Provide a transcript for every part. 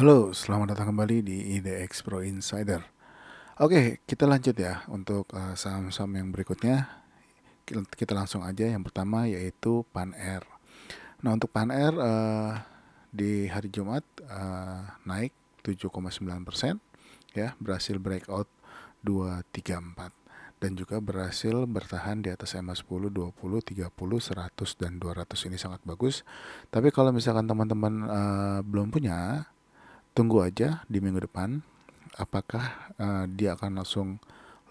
Halo, selamat datang kembali di IDX Pro Insider. Oke, kita lanjut ya untuk eh, saham-saham yang berikutnya. Kita langsung aja yang pertama yaitu Pan Air. Nah, untuk Pan Air eh, di hari Jumat eh, koma naik 7,9% ya, berhasil breakout 234 dan juga berhasil bertahan di atas MA 10, 20, 30, 100 dan 200 ini sangat bagus. Tapi kalau misalkan teman-teman uh, belum punya tunggu aja di minggu depan apakah uh, dia akan langsung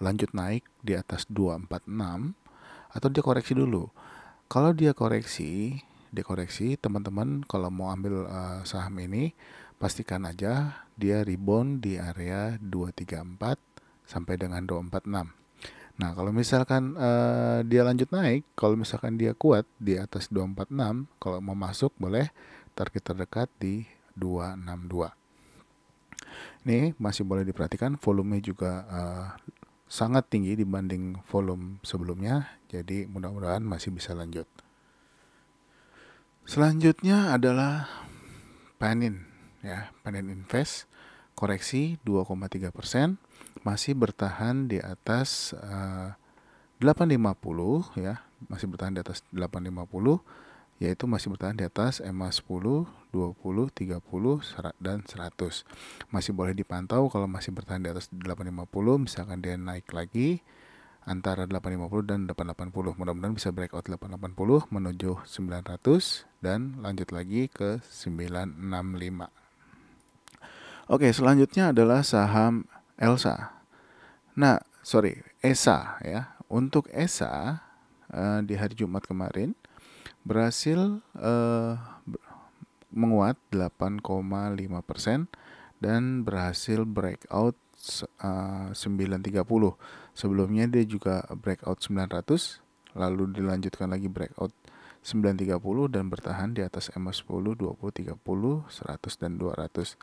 lanjut naik di atas 246 atau dia koreksi dulu. Kalau dia koreksi, dia koreksi teman-teman kalau mau ambil uh, saham ini pastikan aja dia rebound di area 234 sampai dengan 246. Nah, kalau misalkan uh, dia lanjut naik, kalau misalkan dia kuat di atas 246, kalau mau masuk boleh target terdekat di 262. Ini masih boleh diperhatikan volume juga uh, sangat tinggi dibanding volume sebelumnya. Jadi mudah-mudahan masih bisa lanjut. Selanjutnya adalah panin ya, panin invest koreksi 2,3 persen masih bertahan di atas eh, uh, 850 ya, masih bertahan di atas 850 yaitu masih bertahan di atas EMA 10, 20, 30 dan 100. Masih boleh dipantau kalau masih bertahan di atas 850 misalkan dia naik lagi antara 850 dan 880. Mudah-mudahan bisa breakout 880 menuju 900 dan lanjut lagi ke 965. Oke, selanjutnya adalah saham Elsa. Nah, sorry, ESA ya. Untuk ESA eh, di hari Jumat kemarin berhasil uh, menguat 8,5 persen dan berhasil breakout eh, uh, 930. Sebelumnya dia juga breakout 900, lalu dilanjutkan lagi breakout 930 dan bertahan di atas MA 10, 20, 30, 100 dan 200.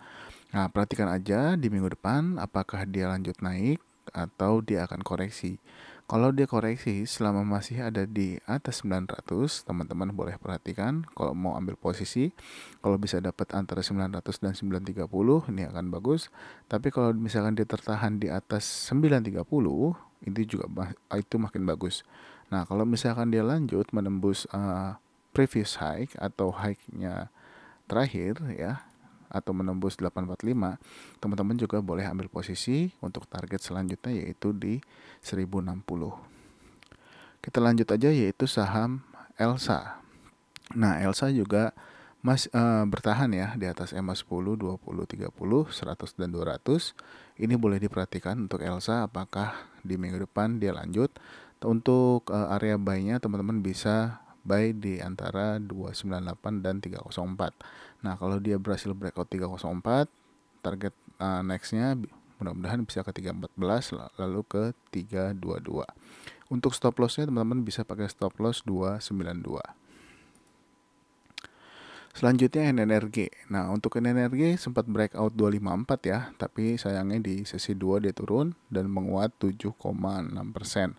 Nah, perhatikan aja di minggu depan apakah dia lanjut naik atau dia akan koreksi. Kalau dia koreksi selama masih ada di atas 900, teman-teman boleh perhatikan kalau mau ambil posisi. Kalau bisa dapat antara 900 dan 930, ini akan bagus. Tapi kalau misalkan dia tertahan di atas 930, itu juga itu makin bagus. Nah, kalau misalkan dia lanjut menembus uh, previous high atau high-nya terakhir ya atau menembus 845, teman-teman juga boleh ambil posisi untuk target selanjutnya yaitu di 1060. Kita lanjut aja yaitu saham Elsa. Nah, Elsa juga mas e, bertahan ya di atas EMA 10, 20, 30, 100 dan 200. Ini boleh diperhatikan untuk Elsa apakah di minggu depan dia lanjut. Untuk e, area buy-nya teman-teman bisa buy di antara 298 dan 304. Nah, kalau dia berhasil breakout 304, target uh, next-nya mudah-mudahan bisa ke 314 lalu ke 322. Untuk stop loss-nya teman-teman bisa pakai stop loss 292. Selanjutnya NNRG. Nah, untuk NNRG sempat breakout 254 ya, tapi sayangnya di sesi 2 dia turun dan menguat 7,6%.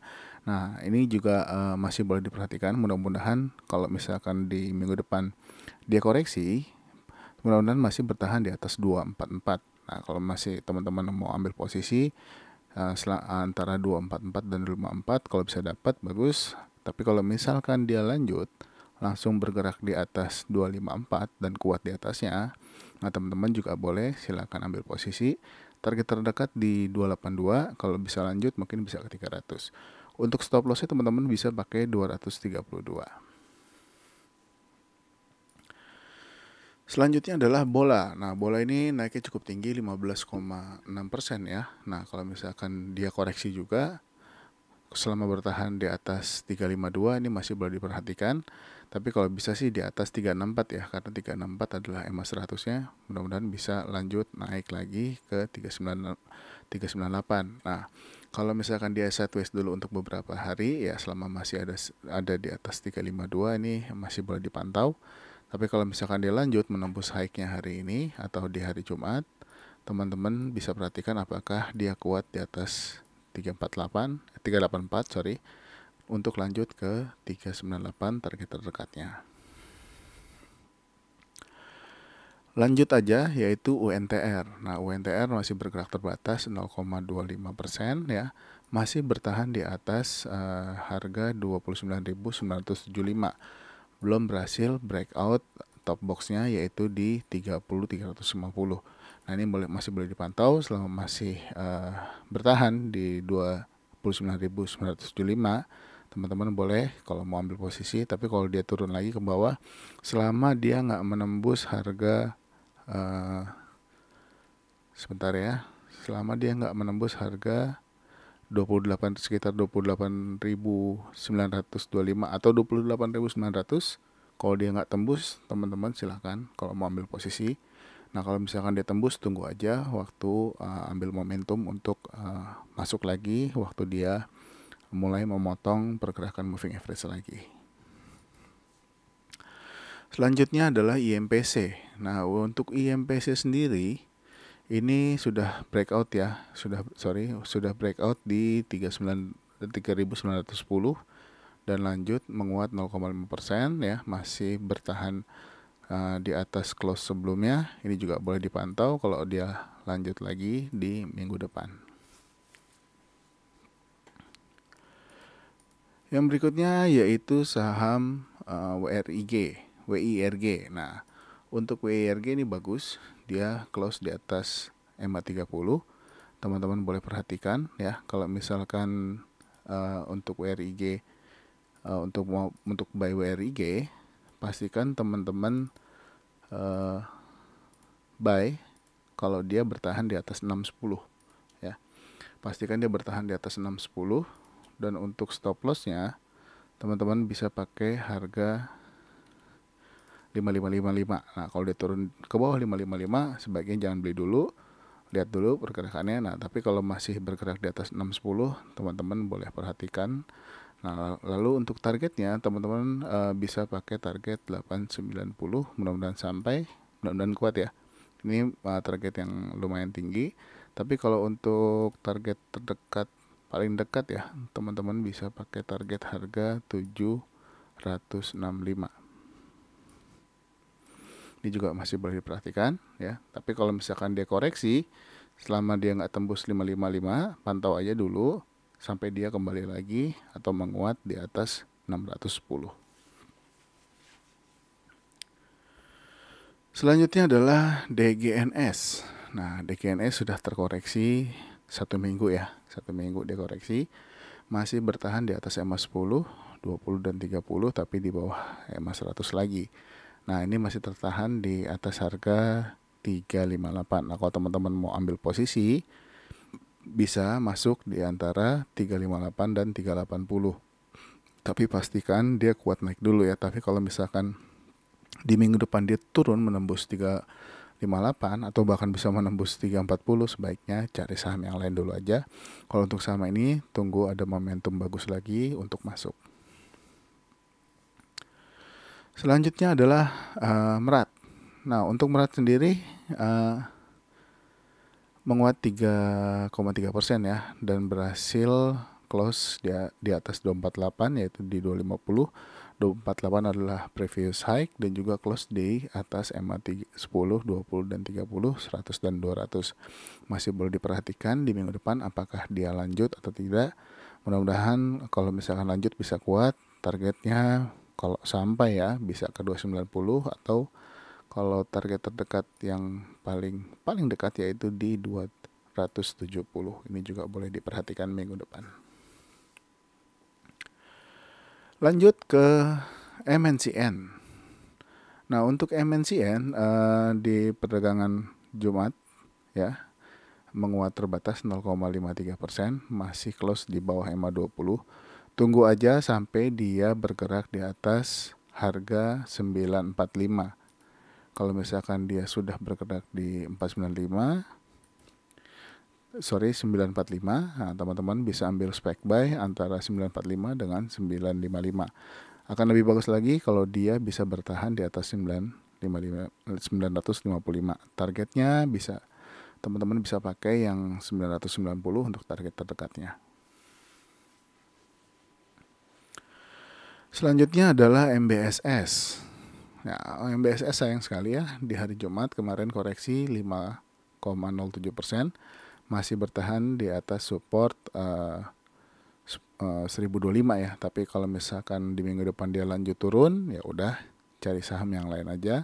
Nah, ini juga uh, masih boleh diperhatikan. Mudah-mudahan kalau misalkan di minggu depan dia koreksi, mudah-mudahan masih bertahan di atas 244. Nah, kalau masih teman-teman mau ambil posisi uh, antara 244 dan empat kalau bisa dapat bagus. Tapi kalau misalkan dia lanjut langsung bergerak di atas 254 dan kuat di atasnya, nah teman-teman juga boleh silakan ambil posisi target terdekat di 282 kalau bisa lanjut mungkin bisa ke 300. Untuk stop lossnya teman-teman bisa pakai 232. Selanjutnya adalah bola. Nah, bola ini naiknya cukup tinggi 15,6% ya. Nah, kalau misalkan dia koreksi juga selama bertahan di atas 352 ini masih boleh diperhatikan. Tapi kalau bisa sih di atas 364 ya karena 364 adalah EMA 100-nya. Mudah-mudahan bisa lanjut naik lagi ke 398. Nah, kalau misalkan dia sideways dulu untuk beberapa hari ya selama masih ada ada di atas 352 ini masih boleh dipantau. Tapi kalau misalkan dia lanjut menembus high-nya hari ini atau di hari Jumat, teman-teman bisa perhatikan apakah dia kuat di atas 348, 384 eh, sorry, untuk lanjut ke 398 target terdekatnya. Lanjut aja yaitu UNTR. Nah, UNTR masih bergerak terbatas 0,25 persen ya, masih bertahan di atas uh, harga 29.975. Belum berhasil breakout top boxnya yaitu di 30.350. Nah, ini boleh masih boleh dipantau selama masih uh, bertahan di 29.975 teman-teman boleh kalau mau ambil posisi tapi kalau dia turun lagi ke bawah selama dia nggak menembus harga Eh, sebentar ya selama dia nggak menembus harga 28 sekitar 28.925 atau 28.900 kalau dia nggak tembus teman-teman silahkan kalau mau ambil posisi nah kalau misalkan dia tembus tunggu aja waktu uh, ambil momentum untuk uh, masuk lagi waktu dia mulai memotong pergerakan moving average lagi Selanjutnya adalah IMPC. Nah, untuk IMPC sendiri ini sudah breakout ya, sudah sorry, sudah breakout di 39 3910 dan lanjut menguat 0,5% ya, masih bertahan uh, di atas close sebelumnya. Ini juga boleh dipantau kalau dia lanjut lagi di minggu depan. Yang berikutnya yaitu saham uh, eh, WRIG. WIRG. Nah, untuk WIRG ini bagus, dia close di atas EMA 30. Teman-teman boleh perhatikan ya, kalau misalkan uh, untuk WRIG uh, eh, untuk mau untuk buy WRIG pastikan teman-teman uh, buy kalau dia bertahan di atas 610 ya. Pastikan dia bertahan di atas 610 dan untuk stop lossnya teman-teman bisa pakai harga 5555. Nah, kalau dia turun ke bawah 555 sebaiknya jangan beli dulu. Lihat dulu pergerakannya. Nah, tapi kalau masih bergerak di atas 610, teman-teman boleh perhatikan. Nah, lalu untuk targetnya teman-teman e, bisa pakai target 890. Mudah-mudahan sampai, mudah-mudahan kuat ya. Ini e, target yang lumayan tinggi. Tapi kalau untuk target terdekat paling dekat ya, teman-teman bisa pakai target harga 765 ini juga masih boleh diperhatikan ya tapi kalau misalkan dia koreksi selama dia nggak tembus 555 pantau aja dulu sampai dia kembali lagi atau menguat di atas 610 selanjutnya adalah DGNS nah DGNS sudah terkoreksi satu minggu ya satu minggu dia koreksi masih bertahan di atas EMA 10 20 dan 30 tapi di bawah EMA 100 lagi Nah, ini masih tertahan di atas harga 358. Nah, kalau teman-teman mau ambil posisi bisa masuk di antara 358 dan 380. Tapi pastikan dia kuat naik dulu ya. Tapi kalau misalkan di minggu depan dia turun menembus 358 atau bahkan bisa menembus 340 sebaiknya cari saham yang lain dulu aja. Kalau untuk saham ini tunggu ada momentum bagus lagi untuk masuk. Selanjutnya adalah uh, merat. Nah, untuk merat sendiri uh, menguat 3,3 persen ya dan berhasil close di, di atas 248 yaitu di 250. 248 adalah previous high dan juga close di atas MA 10, 20 dan 30, 100 dan 200. Masih boleh diperhatikan di minggu depan apakah dia lanjut atau tidak. Mudah-mudahan kalau misalkan lanjut bisa kuat targetnya kalau sampai ya bisa ke 290 atau kalau target terdekat yang paling paling dekat yaitu di 270 ini juga boleh diperhatikan minggu depan lanjut ke MNCN nah untuk MNCN uh, eh, di perdagangan Jumat ya menguat terbatas 0,53 persen masih close di bawah MA 20 Tunggu aja sampai dia bergerak di atas harga 945. Kalau misalkan dia sudah bergerak di 495, sorry 945, nah teman-teman bisa ambil spec buy antara 945 dengan 955. Akan lebih bagus lagi kalau dia bisa bertahan di atas 955, 955. Targetnya bisa teman-teman bisa pakai yang 990 untuk target terdekatnya. Selanjutnya adalah MBSS. Ya, MBSS sayang sekali ya, di hari Jumat kemarin koreksi 5,07 masih bertahan di atas support uh, uh, 1025 ya. Tapi kalau misalkan di minggu depan dia lanjut turun, ya udah cari saham yang lain aja.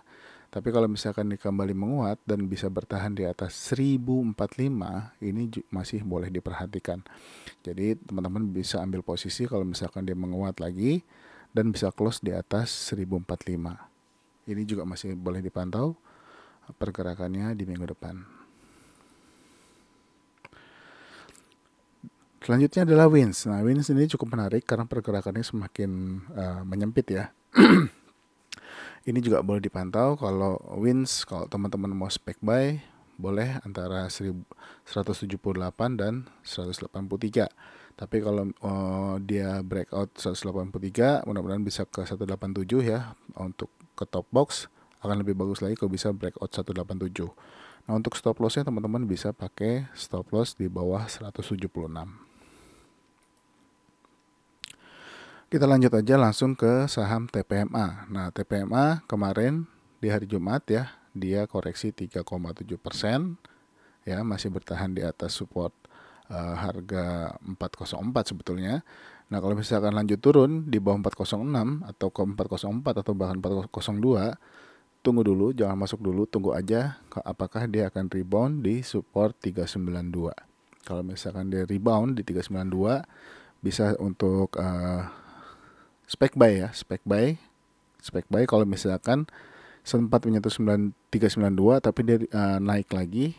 Tapi kalau misalkan dia kembali menguat dan bisa bertahan di atas 1045, ini masih boleh diperhatikan. Jadi teman-teman bisa ambil posisi kalau misalkan dia menguat lagi, dan bisa close di atas 1045. Ini juga masih boleh dipantau pergerakannya di minggu depan. Selanjutnya adalah wins. Nah, wins ini cukup menarik karena pergerakannya semakin uh, menyempit ya. ini juga boleh dipantau kalau wins kalau teman-teman mau spec buy boleh antara 178 dan 183 tapi kalau uh, dia breakout 183, mudah-mudahan bisa ke 187 ya untuk ke top box akan lebih bagus lagi kalau bisa breakout 187. Nah, untuk stop lossnya teman-teman bisa pakai stop loss di bawah 176. Kita lanjut aja langsung ke saham TPMA. Nah, TPMA kemarin di hari Jumat ya, dia koreksi 3,7 Ya, masih bertahan di atas support uh, harga 404 sebetulnya. Nah, kalau misalkan lanjut turun di bawah 406 atau ke 404 atau bahkan 402, tunggu dulu, jangan masuk dulu, tunggu aja apakah dia akan rebound di support 392. Kalau misalkan dia rebound di 392 bisa untuk uh, eh, spec buy ya, spec buy. Spec buy kalau misalkan sempat menyentuh 392 tapi dia uh, naik lagi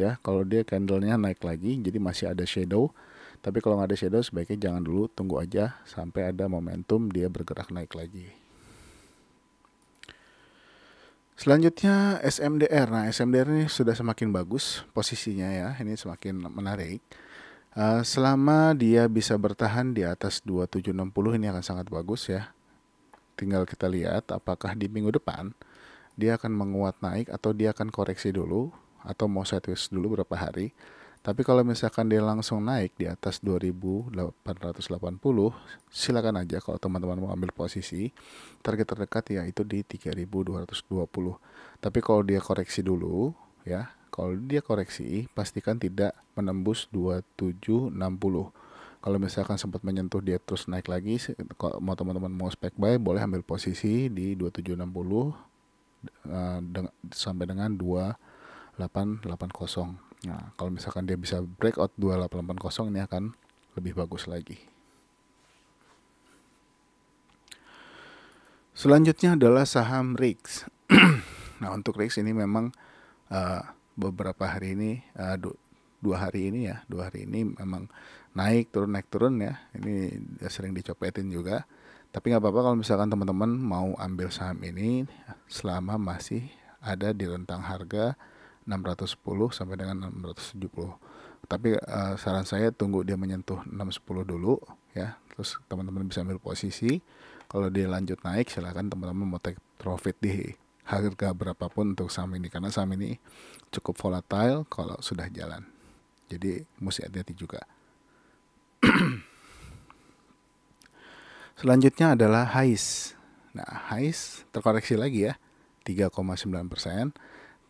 ya kalau dia candlenya naik lagi jadi masih ada shadow tapi kalau nggak ada shadow sebaiknya jangan dulu tunggu aja sampai ada momentum dia bergerak naik lagi selanjutnya SMDR nah SMDR ini sudah semakin bagus posisinya ya ini semakin menarik uh, selama dia bisa bertahan di atas 2760 ini akan sangat bagus ya tinggal kita lihat apakah di minggu depan dia akan menguat naik atau dia akan koreksi dulu atau mau sideways dulu berapa hari. Tapi kalau misalkan dia langsung naik di atas 2880, silakan aja kalau teman-teman mau ambil posisi. Target terdekat ya itu di 3220. Tapi kalau dia koreksi dulu ya, kalau dia koreksi pastikan tidak menembus 2760. Kalau misalkan sempat menyentuh dia terus naik lagi, kalau mau teman-teman mau spek buy boleh ambil posisi di 2760 uh, eh, sampai dengan 2 2880. Nah, kalau misalkan dia bisa breakout 2880 ini akan lebih bagus lagi. Selanjutnya adalah saham RIX. nah, untuk RIX ini memang uh, beberapa hari ini uh, dua hari ini ya, dua hari ini memang naik turun naik turun ya. Ini sering dicopetin juga. Tapi nggak apa-apa kalau misalkan teman-teman mau ambil saham ini selama masih ada di rentang harga 610 sampai dengan 670. Tapi uh, saran saya tunggu dia menyentuh 610 dulu ya. Terus teman-teman bisa ambil posisi. Kalau dia lanjut naik silahkan teman-teman mau take profit di harga berapapun untuk saham ini karena saham ini cukup volatile kalau sudah jalan. Jadi mesti hati-hati juga. Selanjutnya adalah HAIS. Nah, HAIS terkoreksi lagi ya, 3,9 persen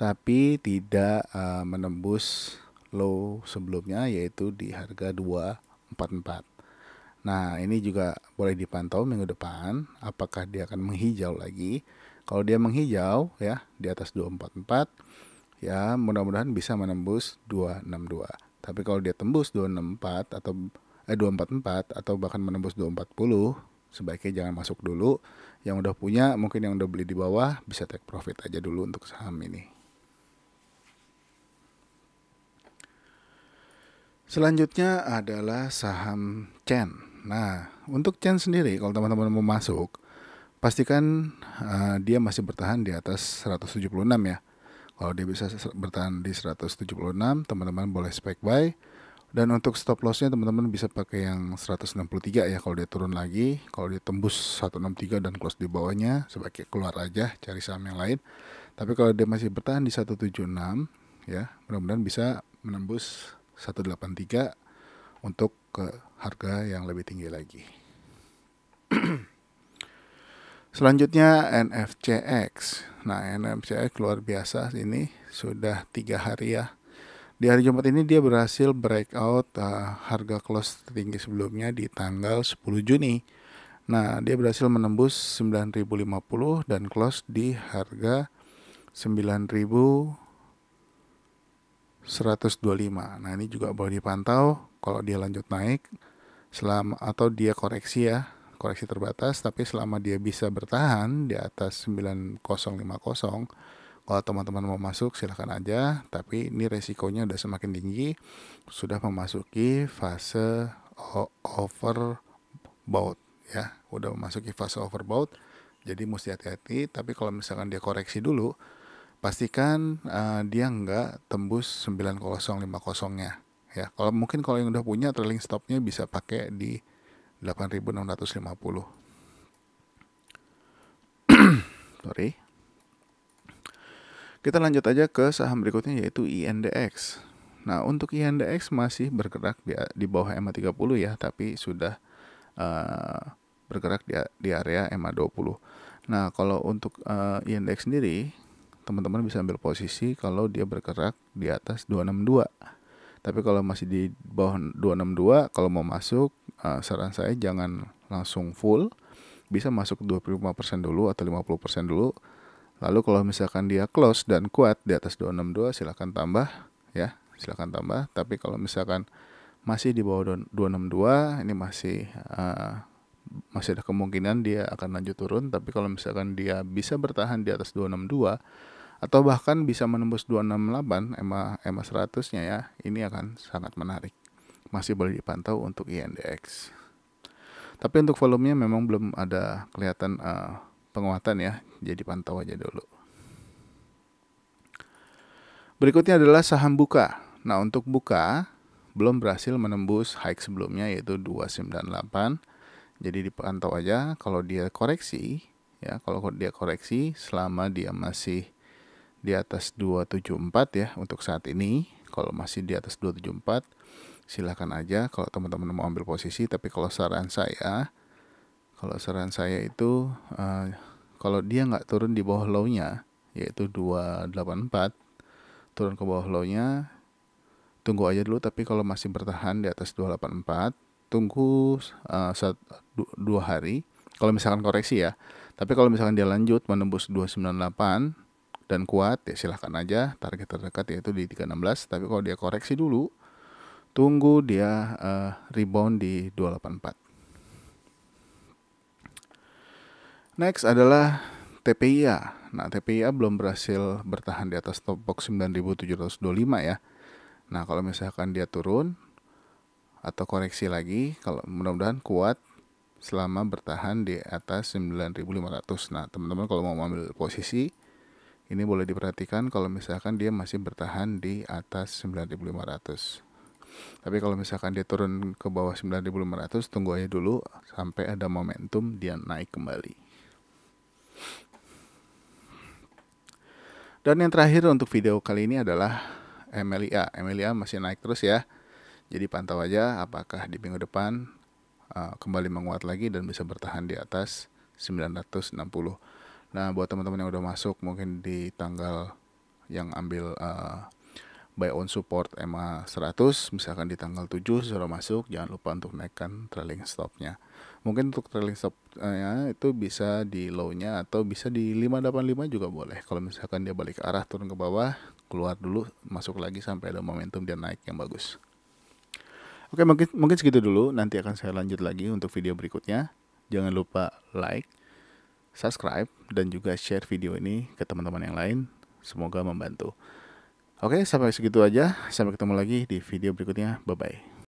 tapi tidak uh, menembus low sebelumnya yaitu di harga 244. Nah, ini juga boleh dipantau minggu depan apakah dia akan menghijau lagi. Kalau dia menghijau ya di atas 244 ya mudah-mudahan bisa menembus 262. Tapi kalau dia tembus 264 atau eh 244 atau bahkan menembus 240 sebaiknya jangan masuk dulu. Yang udah punya mungkin yang udah beli di bawah bisa take profit aja dulu untuk saham ini. Selanjutnya adalah saham Chen. Nah, untuk Chen sendiri kalau teman-teman mau masuk, pastikan uh, dia masih bertahan di atas 176 ya. Kalau dia bisa bertahan di 176, teman-teman boleh spek buy. Dan untuk stop lossnya teman-teman bisa pakai yang 163 ya kalau dia turun lagi. Kalau dia tembus 163 dan close di bawahnya, sebaiknya keluar aja cari saham yang lain. Tapi kalau dia masih bertahan di 176 ya, mudah-mudahan bisa menembus 183 untuk ke harga yang lebih tinggi lagi. Selanjutnya NFCX. Nah NFCX luar biasa ini sudah tiga hari ya. Di hari Jumat ini dia berhasil breakout uh, harga close tertinggi sebelumnya di tanggal 10 Juni. Nah, dia berhasil menembus 9050 dan close di harga 9000 125. Nah, ini juga boleh dipantau kalau dia lanjut naik selama atau dia koreksi ya, koreksi terbatas tapi selama dia bisa bertahan di atas 9050 kalau teman-teman mau masuk silahkan aja tapi ini resikonya udah semakin tinggi sudah memasuki fase overbought ya udah memasuki fase overbought jadi mesti hati-hati tapi kalau misalkan dia koreksi dulu pastikan uh, dia nggak tembus 9050-nya ya. Kalau mungkin kalau yang udah punya trailing stopnya bisa pakai di 8650. Sorry. Kita lanjut aja ke saham berikutnya yaitu INDX. Nah, untuk INDX masih bergerak di, di bawah ma 30 ya, tapi sudah uh, bergerak di, di area ma 20. Nah, kalau untuk uh, eh, INDX sendiri teman-teman bisa ambil posisi kalau dia bergerak di atas 262. Tapi kalau masih di bawah 262, kalau mau masuk, eh, saran saya jangan langsung full, bisa masuk 25% dulu atau 50% dulu. Lalu kalau misalkan dia close dan kuat di atas 262, silahkan tambah ya, silahkan tambah. Tapi kalau misalkan masih di bawah 262, ini masih uh, masih ada kemungkinan dia akan lanjut turun tapi kalau misalkan dia bisa bertahan di atas 262 atau bahkan bisa menembus 268 EMA EMA 100 nya ya ini akan sangat menarik masih boleh dipantau untuk INDX tapi untuk volumenya memang belum ada kelihatan uh, penguatan ya jadi pantau aja dulu berikutnya adalah saham buka nah untuk buka belum berhasil menembus high sebelumnya yaitu 298 jadi dipantau aja kalau dia koreksi ya, kalau dia koreksi selama dia masih di atas 274 ya untuk saat ini. Kalau masih di atas 274 silahkan aja kalau teman-teman mau ambil posisi tapi kalau saran saya kalau saran saya itu uh, kalau dia nggak turun di bawah low-nya yaitu 284 turun ke bawah low-nya tunggu aja dulu tapi kalau masih bertahan di atas 284 tunggu uh, eh, dua hari kalau misalkan koreksi ya tapi kalau misalkan dia lanjut menembus 298 dan kuat ya silahkan aja target terdekat yaitu di 316 tapi kalau dia koreksi dulu tunggu dia uh, rebound di 284 next adalah TPIA nah TPIA belum berhasil bertahan di atas top box 9725 ya nah kalau misalkan dia turun atau koreksi lagi kalau mudah-mudahan kuat selama bertahan di atas 9500. Nah, teman-teman kalau mau ambil posisi ini boleh diperhatikan kalau misalkan dia masih bertahan di atas 9500. Tapi kalau misalkan dia turun ke bawah 9500 tunggu aja dulu sampai ada momentum dia naik kembali. Dan yang terakhir untuk video kali ini adalah MLIA. MLIA masih naik terus ya. Jadi pantau aja apakah di minggu depan uh, kembali menguat lagi dan bisa bertahan di atas 960. Nah, buat teman-teman yang udah masuk mungkin di tanggal yang ambil uh, eh, buy on support EMA 100 misalkan di tanggal 7 sudah masuk jangan lupa untuk naikkan trailing stopnya mungkin untuk trailing stopnya itu bisa di low-nya atau bisa di 585 juga boleh kalau misalkan dia balik arah turun ke bawah keluar dulu masuk lagi sampai ada momentum dia naik yang bagus Oke, mungkin mungkin segitu dulu. Nanti akan saya lanjut lagi untuk video berikutnya. Jangan lupa like, subscribe, dan juga share video ini ke teman-teman yang lain. Semoga membantu. Oke, sampai segitu aja. Sampai ketemu lagi di video berikutnya. Bye-bye.